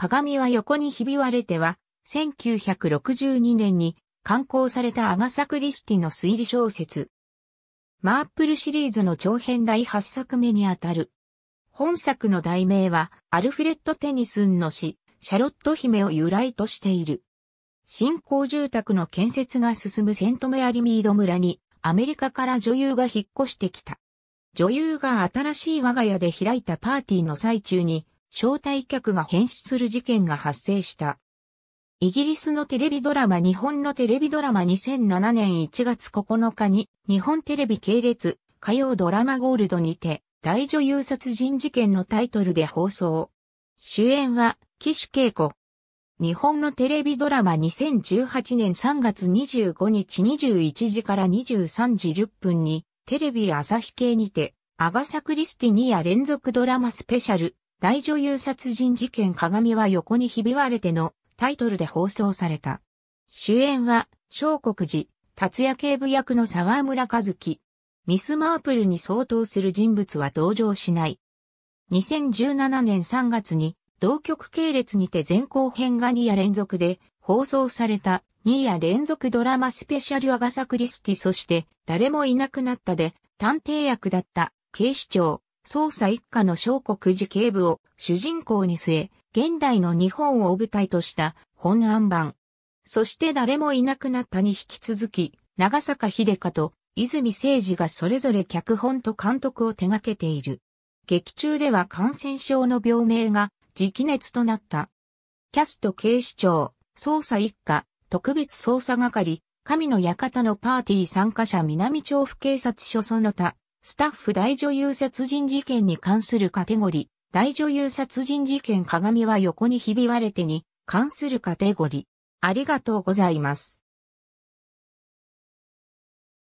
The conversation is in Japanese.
鏡は横にひび割れては、1962年に刊行されたアガサ・クリスティの推理小説。マープルシリーズの長編第8作目にあたる。本作の題名は、アルフレッド・テニスンの詩、シャロット姫を由来としている。新興住宅の建設が進むセントメアリミード村に、アメリカから女優が引っ越してきた。女優が新しい我が家で開いたパーティーの最中に、招待客が変死する事件が発生した。イギリスのテレビドラマ日本のテレビドラマ2007年1月9日に日本テレビ系列火曜ドラマゴールドにて大女優殺人事件のタイトルで放送。主演は岸恵子。日本のテレビドラマ2018年3月25日21時から23時10分にテレビ朝日系にてアガサ・クリスティニア連続ドラマスペシャル大女優殺人事件鏡は横にひび割れてのタイトルで放送された。主演は、小国寺、達也警部役の沢村和樹。ミス・マープルに相当する人物は登場しない。2017年3月に、同局系列にて前後編が2夜連続で放送された2夜連続ドラマスペシャルアガサ・クリスティそして誰もいなくなったで探偵役だった警視庁捜査一家の小国寺警部を主人公に据え、現代の日本を舞台とした本案版。そして誰もいなくなったに引き続き、長坂秀香と泉誠二がそれぞれ脚本と監督を手掛けている。劇中では感染症の病名が直熱となった。キャスト警視庁、捜査一課、特別捜査係、神の館のパーティー参加者南調布警察署その他、スタッフ大女優殺人事件に関するカテゴリー、大女優殺人事件鏡は横にひび割れてに関するカテゴリー。ありがとうございます。